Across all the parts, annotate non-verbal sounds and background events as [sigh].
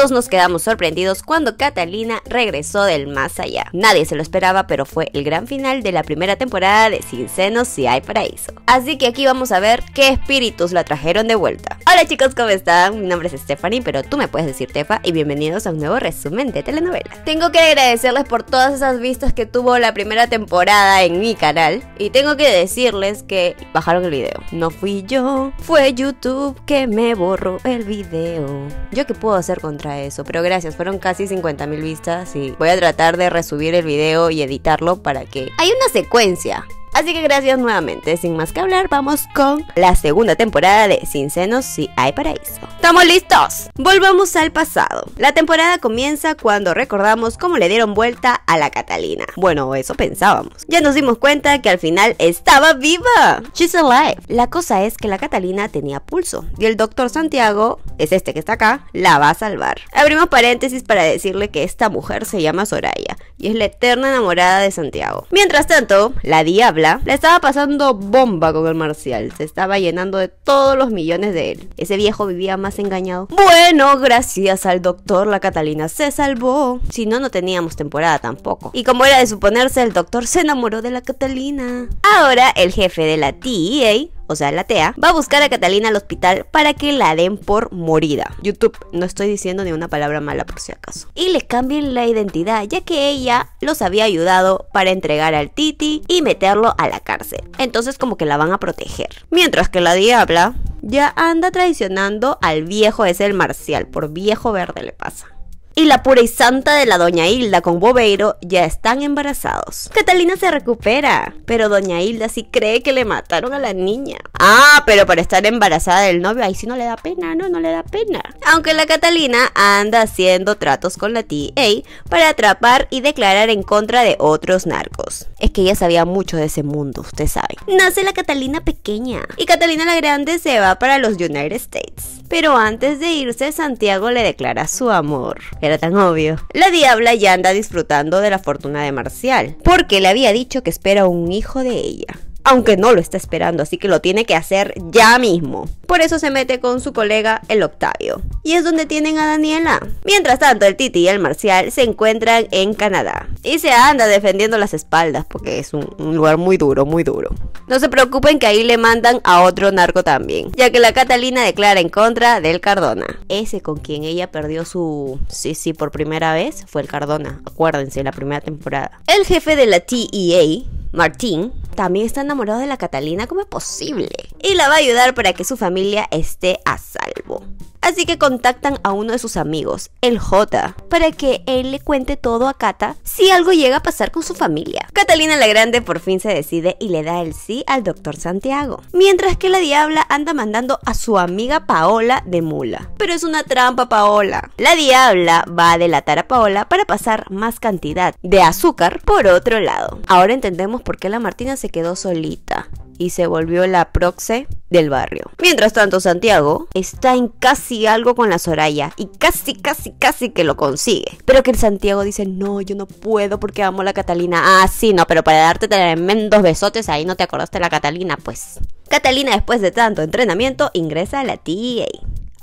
Todos nos quedamos sorprendidos cuando Catalina regresó del más allá. Nadie se lo esperaba, pero fue el gran final de la primera temporada de Sin Senos si hay paraíso. Así que aquí vamos a ver qué espíritus la trajeron de vuelta. Hola chicos, ¿cómo están? Mi nombre es Stephanie, pero tú me puedes decir Tefa y bienvenidos a un nuevo resumen de telenovela. Tengo que agradecerles por todas esas vistas que tuvo la primera temporada en mi canal y tengo que decirles que bajaron el video. No fui yo, fue YouTube que me borró el video. ¿Yo qué puedo hacer contra eso. Pero gracias, fueron casi 50 mil vistas y voy a tratar de resubir el video y editarlo para que... Hay una secuencia Así que gracias nuevamente. Sin más que hablar, vamos con la segunda temporada de Sin Senos Si Hay Paraíso. ¡Estamos listos! Volvamos al pasado. La temporada comienza cuando recordamos cómo le dieron vuelta a la Catalina. Bueno, eso pensábamos. Ya nos dimos cuenta que al final estaba viva. She's alive. La cosa es que la Catalina tenía pulso y el doctor Santiago, es este que está acá, la va a salvar. Abrimos paréntesis para decirle que esta mujer se llama Soraya y es la eterna enamorada de Santiago. Mientras tanto, la Diabla la estaba pasando bomba con el marcial, se estaba llenando de todos los millones de él. Ese viejo vivía más engañado. Bueno, gracias al doctor, la Catalina se salvó. Si no, no teníamos temporada tampoco. Y como era de suponerse, el doctor se enamoró de la Catalina. Ahora, el jefe de la TEA o sea, la TEA, va a buscar a Catalina al hospital para que la den por morida. YouTube, no estoy diciendo ni una palabra mala por si acaso. Y le cambien la identidad, ya que ella los había ayudado para entregar al Titi y meterlo a la cárcel. Entonces como que la van a proteger. Mientras que la diabla ya anda traicionando al viejo es el marcial, por viejo verde le pasa y la pura y santa de la doña Hilda con Bobeiro ya están embarazados. Catalina se recupera, pero doña Hilda sí cree que le mataron a la niña. Ah, pero para estar embarazada del novio ahí sí no le da pena, no, no le da pena. Aunque la Catalina anda haciendo tratos con la TA para atrapar y declarar en contra de otros narcos. Es que ella sabía mucho de ese mundo, usted sabe. Nace la Catalina pequeña y Catalina la Grande se va para los United States pero antes de irse Santiago le declara su amor. Era tan obvio. La diabla ya anda disfrutando de la fortuna de Marcial, porque le había dicho que espera un hijo de ella aunque no lo está esperando, así que lo tiene que hacer ya mismo. Por eso se mete con su colega el Octavio. Y es donde tienen a Daniela. Mientras tanto, el Titi y el Marcial se encuentran en Canadá. Y se anda defendiendo las espaldas porque es un, lugar muy duro, muy duro. No se preocupen que ahí le mandan a otro narco también, ya que la Catalina declara en contra del Cardona. Ese con quien ella perdió su... Sí, sí, por primera vez fue el Cardona. Acuérdense, la primera temporada. El jefe de la TEA, Martín, también está enamorado de la Catalina, ¿cómo es posible? Y la va a ayudar para que su familia esté a salvo. Así que contactan a uno de sus amigos, el J, para que él le cuente todo a Cata si algo llega a pasar con su familia. Catalina la Grande por fin se decide y le da el sí al doctor Santiago, mientras que la Diabla anda mandando a su amiga Paola de mula. Pero es una trampa Paola. La Diabla va a delatar a Paola para pasar más cantidad de azúcar por otro lado. Ahora entendemos por qué la Martina se quedó solita y se volvió la proxe del barrio. Mientras tanto, Santiago está en casi algo con la Soraya y casi, casi, casi que lo consigue. Pero que el Santiago dice, no, yo no puedo porque amo a la Catalina. Ah, sí, no, pero para darte tremendos besotes ahí no te acordaste la Catalina, pues. Catalina, después de tanto entrenamiento, ingresa a la TA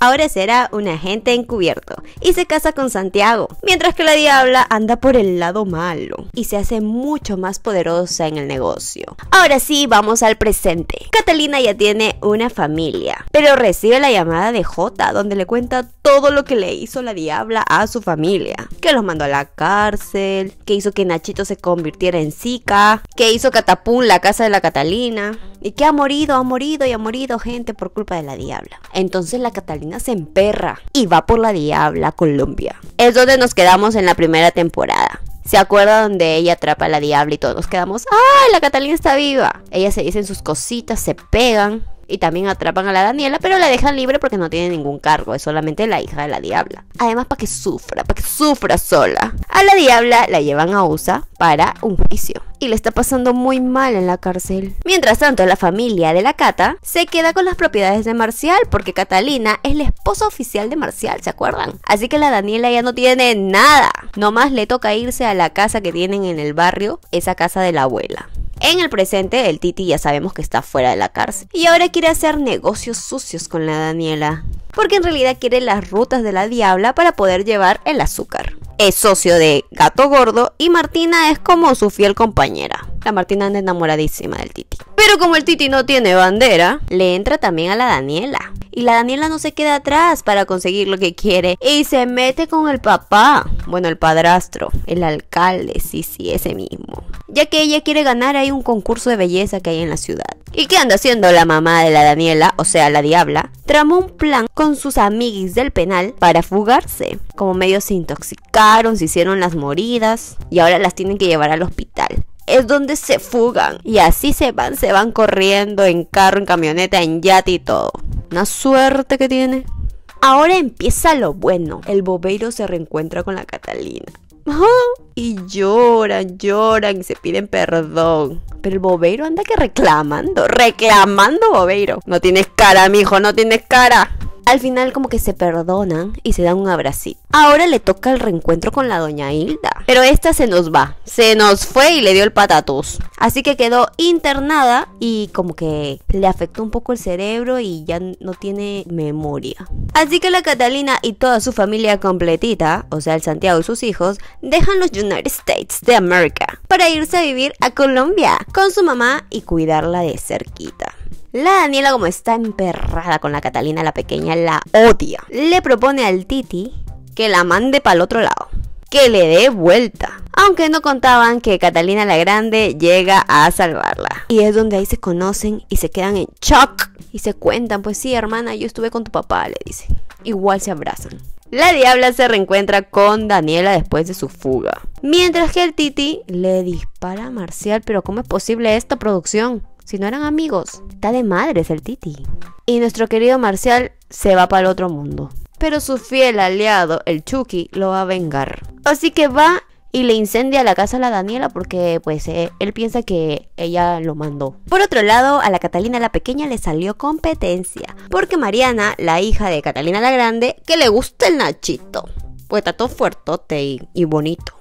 ahora será un agente encubierto y se casa con Santiago, mientras que la diabla anda por el lado malo y se hace mucho más poderosa en el negocio. Ahora sí, vamos al presente. Catalina ya tiene una familia, pero recibe la llamada de Jota donde le cuenta todo lo que le hizo la diabla a su familia, que los mandó a la cárcel, que hizo que Nachito se convirtiera en Zika, que hizo Catapún la casa de la Catalina y que ha morido, ha morido y ha morido gente por culpa de la diabla. Entonces la Catalina se emperra y va por la diabla Colombia. Es donde nos quedamos en la primera temporada. ¿Se acuerda donde ella atrapa a la diabla y todos nos quedamos? ¡Ay, la Catalina está viva! Ella se dicen sus cositas, se pegan y también atrapan a la Daniela, pero la dejan libre porque no tiene ningún cargo, es solamente la hija de la diabla. Además, para que sufra, para que sufra sola. A la diabla la llevan a USA para un juicio. Y le está pasando muy mal en la cárcel. Mientras tanto, la familia de la Cata se queda con las propiedades de Marcial, porque Catalina es la esposa oficial de Marcial, ¿se acuerdan? Así que la Daniela ya no tiene nada. Nomás le toca irse a la casa que tienen en el barrio, esa casa de la abuela. En el presente, el Titi ya sabemos que está fuera de la cárcel y ahora quiere hacer negocios sucios con la Daniela porque en realidad quiere las rutas de la diabla para poder llevar el azúcar. Es socio de Gato Gordo y Martina es como su fiel compañera. La Martina anda enamoradísima del Titi. Pero como el Titi no tiene bandera, le entra también a la Daniela. Y la Daniela no se queda atrás para conseguir lo que quiere y se mete con el papá. Bueno, el padrastro, el alcalde, sí, sí, ese mismo. Ya que ella quiere ganar hay un concurso de belleza que hay en la ciudad. ¿Y qué anda haciendo la mamá de la Daniela, o sea, la diabla? Tramó un plan con sus amiguis del penal para fugarse. Como medio se intoxicaron, se hicieron las moridas y ahora las tienen que llevar al hospital es donde se fugan. Y así se van, se van corriendo en carro, en camioneta, en yate y todo. Una suerte que tiene. Ahora empieza lo bueno. El bobeiro se reencuentra con la Catalina. [laughs] Y lloran, lloran y se piden perdón. Pero el bobeiro anda que reclamando, reclamando bobeiro. No tienes cara, mijo, no tienes cara. Al final como que se perdonan y se dan un abracito. Ahora le toca el reencuentro con la doña Hilda. Pero esta se nos va. Se nos fue y le dio el patatus. Así que quedó internada y como que le afectó un poco el cerebro y ya no tiene memoria. Así que la Catalina y toda su familia completita, o sea el Santiago y sus hijos, dejan los United States de América para irse a vivir a Colombia con su mamá y cuidarla de cerquita. La Daniela, como está emperrada con la Catalina, la pequeña, la odia. Le propone al Titi que la mande para el otro lado. Que le dé vuelta. Aunque no contaban que Catalina la Grande llega a salvarla. Y es donde ahí se conocen y se quedan en shock. Y se cuentan, pues sí, hermana, yo estuve con tu papá, le dicen. Igual se abrazan. La diabla se reencuentra con Daniela después de su fuga. Mientras que el Titi le dispara a Marcial, pero ¿cómo es posible esta producción? Si no eran amigos, está de madres el Titi. Y nuestro querido Marcial se va para el otro mundo. Pero su fiel aliado, el Chucky, lo va a vengar. Así que va y le incendia la casa a la Daniela porque pues eh, él piensa que ella lo mandó. Por otro lado, a la Catalina la pequeña le salió competencia, porque Mariana, la hija de Catalina la grande, que le gusta el Nachito, pues está todo fuertote y bonito.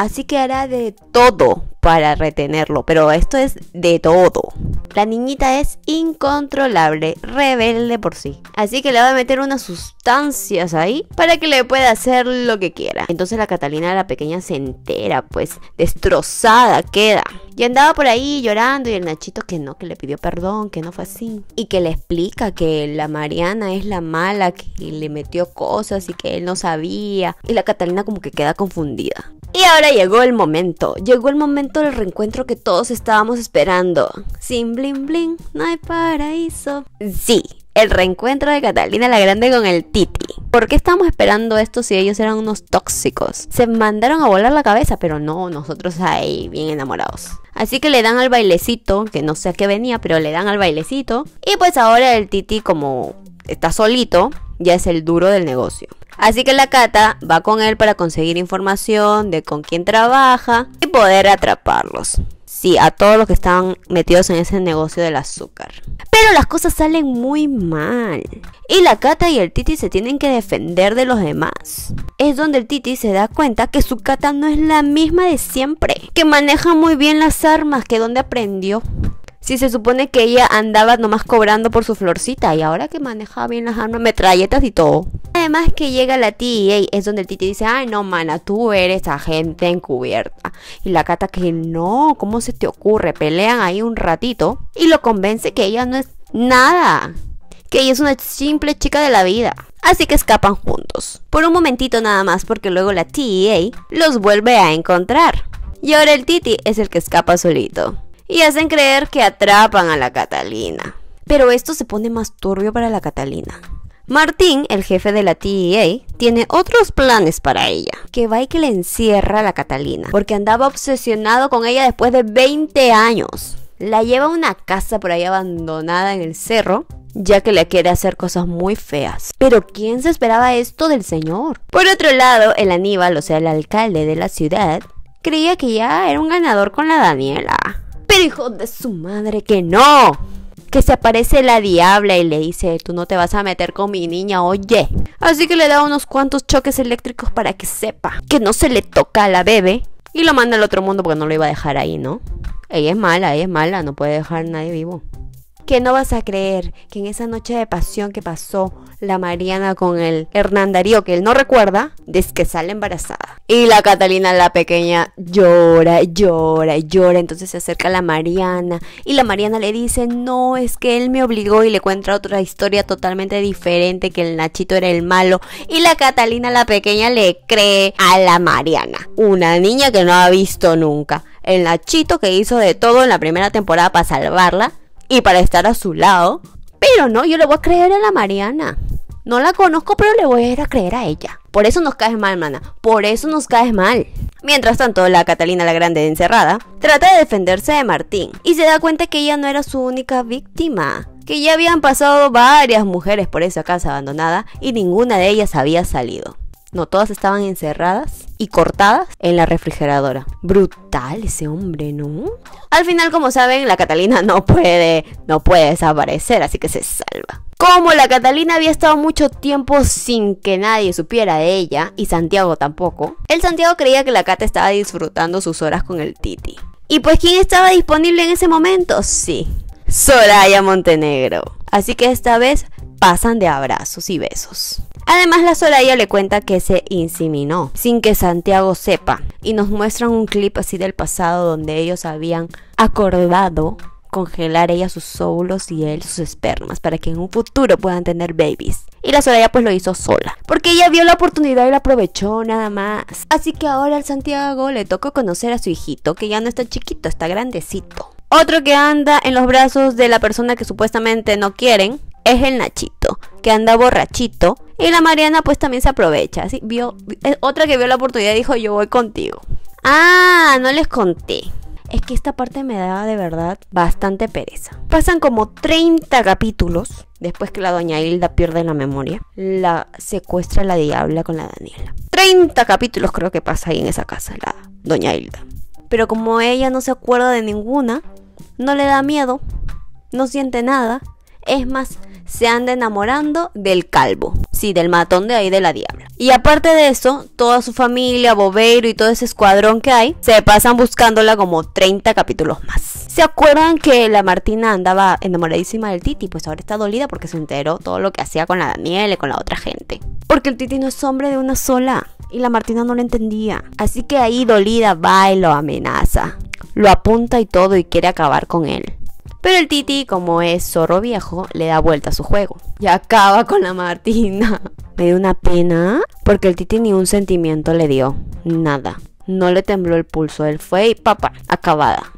Así que hará de todo para retenerlo, pero esto es de todo. La niñita es incontrolable, rebelde por sí. Así que le va a meter unas sustancias ahí para que le pueda hacer lo que quiera. Entonces la Catalina, la pequeña, se entera, pues destrozada queda. Y andaba por ahí llorando y el Nachito que no, que le pidió perdón, que no fue así. Y que le explica que la Mariana es la mala, que le metió cosas y que él no sabía. Y la Catalina como que queda confundida. Y ahora llegó el momento, llegó el momento del reencuentro que todos estábamos esperando. Sin bling bling, no hay paraíso. Sí, el reencuentro de Catalina la Grande con el Titi. ¿Por qué estábamos esperando esto si ellos eran unos tóxicos? Se mandaron a volar la cabeza, pero no, nosotros ahí bien enamorados. Así que le dan al bailecito, que no sé a qué venía, pero le dan al bailecito. Y pues ahora el Titi como está solito, ya es el duro del negocio. Así que la Cata va con él para conseguir información de con quién trabaja y poder atraparlos. Sí, a todos los que están metidos en ese negocio del azúcar. Pero las cosas salen muy mal. Y la Cata y el Titi se tienen que defender de los demás. Es donde el Titi se da cuenta que su Cata no es la misma de siempre. Que maneja muy bien las armas que donde aprendió. Si se supone que ella andaba nomás cobrando por su florcita y ahora que maneja bien las armas, metralletas y todo. Además que llega la TEA es donde el titi dice, ay no, mana, tú eres agente encubierta. Y la cata que no, ¿cómo se te ocurre? Pelean ahí un ratito y lo convence que ella no es nada, que ella es una simple chica de la vida. Así que escapan juntos. Por un momentito nada más porque luego la TEA los vuelve a encontrar. Y ahora el Titi es el que escapa solito y hacen creer que atrapan a la Catalina. Pero esto se pone más turbio para la Catalina. Martín, el jefe de la TEA, tiene otros planes para ella, que va y que le encierra a la Catalina, porque andaba obsesionado con ella después de 20 años. La lleva a una casa por ahí abandonada en el cerro, ya que le quiere hacer cosas muy feas. Pero ¿quién se esperaba esto del señor? Por otro lado, el Aníbal, o sea, el alcalde de la ciudad, creía que ya era un ganador con la Daniela hijo de su madre que no. Que se aparece la diabla y le dice, tú no te vas a meter con mi niña, oye. Así que le da unos cuantos choques eléctricos para que sepa que no se le toca a la bebé. Y lo manda al otro mundo porque no lo iba a dejar ahí, ¿no? Ella es mala, ella es mala, no puede dejar a nadie vivo que no vas a creer que en esa noche de pasión que pasó la Mariana con el Hernán Darío, que él no recuerda, es que sale embarazada. Y la Catalina, la pequeña, llora, llora, llora. Entonces se acerca a la Mariana y la Mariana le dice, no, es que él me obligó y le cuenta otra historia totalmente diferente, que el Nachito era el malo. Y la Catalina, la pequeña, le cree a la Mariana, una niña que no ha visto nunca. El Nachito que hizo de todo en la primera temporada para salvarla, y para estar a su lado. Pero no, yo le voy a creer a la Mariana. No la conozco, pero le voy a ir a creer a ella. Por eso nos caes mal, mana. Por eso nos caes mal. Mientras tanto, la Catalina la Grande encerrada trata de defenderse de Martín y se da cuenta que ella no era su única víctima. Que ya habían pasado varias mujeres por esa casa abandonada y ninguna de ellas había salido. No, todas estaban encerradas y cortadas en la refrigeradora. Brutal ese hombre, ¿no? Al final, como saben, la Catalina no puede, no puede desaparecer, así que se salva. Como la Catalina había estado mucho tiempo sin que nadie supiera de ella, y Santiago tampoco, el Santiago creía que la Cata estaba disfrutando sus horas con el Titi. ¿Y pues quién estaba disponible en ese momento? Sí, Soraya Montenegro. Así que esta vez pasan de abrazos y besos. Además, la Soraya le cuenta que se inseminó, sin que Santiago sepa. Y nos muestran un clip así del pasado donde ellos habían acordado congelar ella sus óvulos y él sus espermas para que en un futuro puedan tener babies. Y la Soraya pues lo hizo sola, porque ella vio la oportunidad y la aprovechó nada más. Así que ahora al Santiago le tocó conocer a su hijito, que ya no está chiquito, está grandecito. Otro que anda en los brazos de la persona que supuestamente no quieren es el Nachito, que anda borrachito. Y la Mariana pues también se aprovecha. ¿sí? Vio, eh, otra que vio la oportunidad y dijo yo voy contigo. Ah, no les conté. Es que esta parte me da de verdad bastante pereza. Pasan como 30 capítulos después que la doña Hilda pierde la memoria. La secuestra la diabla con la Daniela. 30 capítulos creo que pasa ahí en esa casa, la doña Hilda. Pero como ella no se acuerda de ninguna, no le da miedo, no siente nada. Es más, se anda enamorando del calvo, sí, del matón de ahí de la diabla. Y aparte de eso, toda su familia, Bobeiro y todo ese escuadrón que hay, se pasan buscándola como 30 capítulos más. ¿Se acuerdan que la Martina andaba enamoradísima del Titi? Pues ahora está dolida porque se enteró todo lo que hacía con la Daniela y con la otra gente. Porque el Titi no es hombre de una sola. Y la Martina no lo entendía. Así que ahí dolida va y lo amenaza. Lo apunta y todo y quiere acabar con él. Pero el Titi, como es zorro viejo, le da vuelta a su juego y acaba con la Martina. Me dio una pena porque el Titi ni un sentimiento le dio, nada. No le tembló el pulso, él fue y papá, acabada.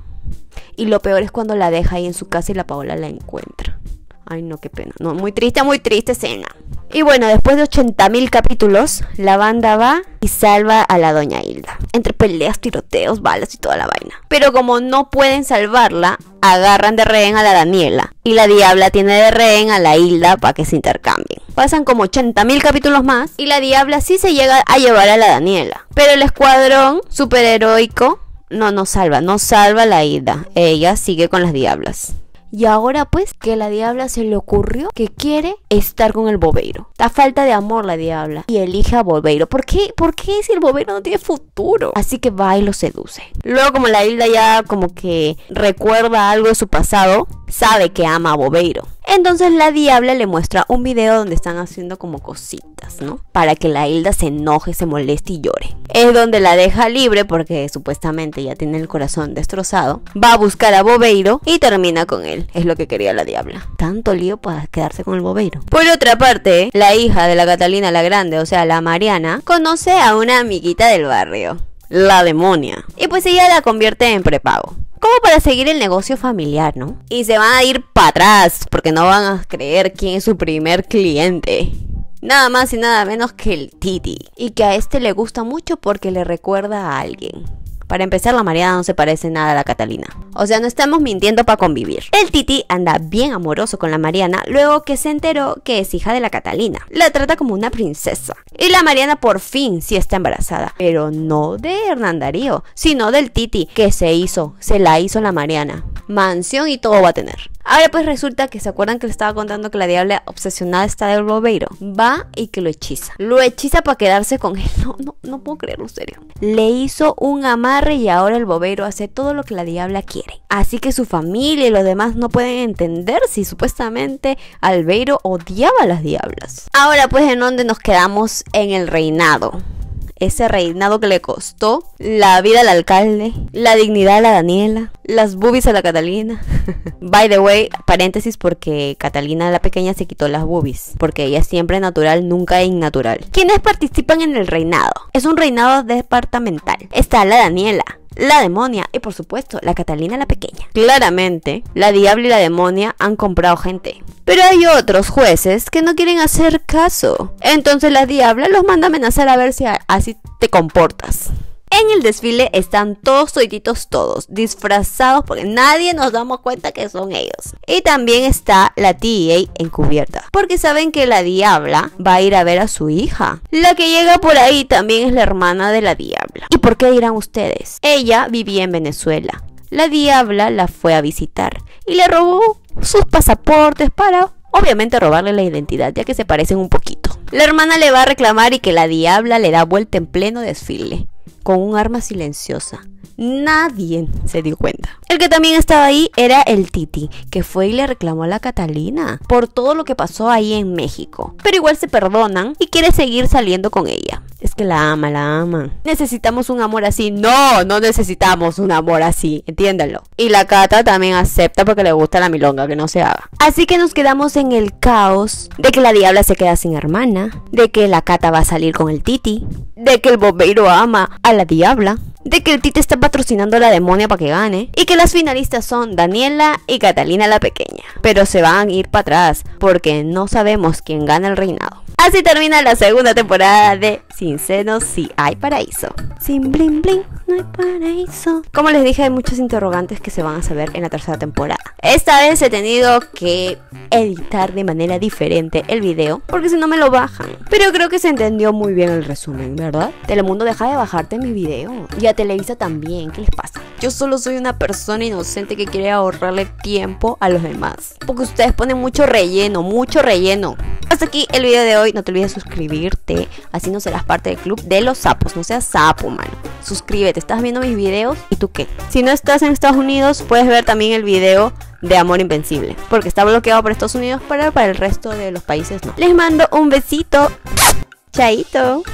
Y lo peor es cuando la deja ahí en su casa y la Paola la encuentra. Ay, no, qué pena. No, muy triste, muy triste escena. Y bueno, después de 80.000 capítulos, la banda va y salva a la doña Hilda. Entre peleas, tiroteos, balas y toda la vaina. Pero como no pueden salvarla, agarran de rehén a la Daniela. Y la Diabla tiene de rehén a la Hilda para que se intercambien. Pasan como 80.000 capítulos más y la Diabla sí se llega a llevar a la Daniela. Pero el escuadrón superheroico no nos salva, no salva a la Hilda. Ella sigue con las Diablas. Y ahora pues que la diabla se le ocurrió que quiere estar con el bobeiro. Da falta de amor la diabla. Y elige a bobeiro. ¿Por qué? ¿Por qué si el bobeiro no tiene futuro? Así que va y lo seduce. Luego como la Hilda ya como que recuerda algo de su pasado, sabe que ama a bobeiro. Entonces la diabla le muestra un video donde están haciendo como cositas, ¿no? Para que la Hilda se enoje, se moleste y llore. Es donde la deja libre porque supuestamente ya tiene el corazón destrozado. Va a buscar a Bobeiro y termina con él. Es lo que quería la diabla. Tanto lío para quedarse con el Bobeiro. Por otra parte, la hija de la Catalina la Grande, o sea, la Mariana, conoce a una amiguita del barrio. La demonia. Y pues ella la convierte en prepago como para seguir el negocio familiar, ¿no? Y se van a ir para atrás porque no van a creer quién es su primer cliente. Nada más y nada menos que el Titi. Y que a este le gusta mucho porque le recuerda a alguien. Para empezar, la Mariana no se parece nada a la Catalina. O sea, no estamos mintiendo para convivir. El Titi anda bien amoroso con la Mariana luego que se enteró que es hija de la Catalina. La trata como una princesa. Y la Mariana por fin sí está embarazada. Pero no de Hernán Darío, sino del Titi, que se hizo, se la hizo la Mariana. Mansión y todo va a tener. Ahora pues resulta que se acuerdan que le estaba contando que la diabla obsesionada está del bobero. Va y que lo hechiza. Lo hechiza para quedarse con él. No, no, no puedo creerlo, serio. Le hizo un amarre y ahora el Bobeiro hace todo lo que la diabla quiere. Así que su familia y los demás no pueden entender si supuestamente Albeiro odiaba a las diablas. Ahora pues en donde nos quedamos en el reinado ese reinado que le costó la vida al alcalde, la dignidad a la Daniela, las boobies a la Catalina. [laughs] By the way, paréntesis porque Catalina la pequeña se quitó las boobies, porque ella siempre natural, nunca innatural. ¿Quiénes participan en el reinado? Es un reinado departamental. Está la Daniela, la demonia y por supuesto la Catalina la pequeña. Claramente, la diabla y la demonia han comprado gente. Pero hay otros jueces que no quieren hacer caso. Entonces la diabla los manda a amenazar a ver si así te comportas. En el desfile están todos toditos todos, disfrazados porque nadie nos damos cuenta que son ellos. Y también está la TEA encubierta, porque saben que la diabla va a ir a ver a su hija. La que llega por ahí también es la hermana de la diabla. ¿Y por qué dirán ustedes? Ella vivía en Venezuela. La diabla la fue a visitar y le robó sus pasaportes para Obviamente robarle la identidad, ya que se parecen un poquito. La hermana le va a reclamar y que la diabla le da vuelta en pleno desfile con un arma silenciosa, Nadie se dio cuenta. El que también estaba ahí era el Titi, que fue y le reclamó a la Catalina por todo lo que pasó ahí en México. Pero igual se perdonan y quiere seguir saliendo con ella. Es que la ama, la ama. Necesitamos un amor así. No, no necesitamos un amor así. Entiéndanlo. Y la Cata también acepta porque le gusta la milonga, que no se haga. Así que nos quedamos en el caos de que la diabla se queda sin hermana, de que la Cata va a salir con el Titi, de que el bombero ama a la diabla de que el Tite está patrocinando a la demonia para que gane y que las finalistas son Daniela y Catalina la Pequeña. Pero se van a ir para atrás porque no sabemos quién gana el reinado. Así termina la segunda temporada de Sin Senos Si Hay Paraíso. Sin bling bling paraíso. Como les dije, hay muchos interrogantes que se van a saber en la tercera temporada. Esta vez he tenido que editar de manera diferente el video, porque si no me lo bajan. Pero creo que se entendió muy bien el resumen, ¿verdad? Telemundo deja de bajarte mi video. Y a Televisa también, ¿qué les pasa? Yo solo soy una persona inocente que quiere ahorrarle tiempo a los demás. Porque ustedes ponen mucho relleno, mucho relleno. Hasta aquí el video de hoy. No te olvides de suscribirte. Así no serás parte del club de los sapos. No seas sapo, mano. Suscríbete. Estás viendo mis videos. ¿Y tú qué? Si no estás en Estados Unidos, puedes ver también el video de Amor Invencible. Porque está bloqueado por Estados Unidos, pero para el resto de los países no. Les mando un besito. Chaito.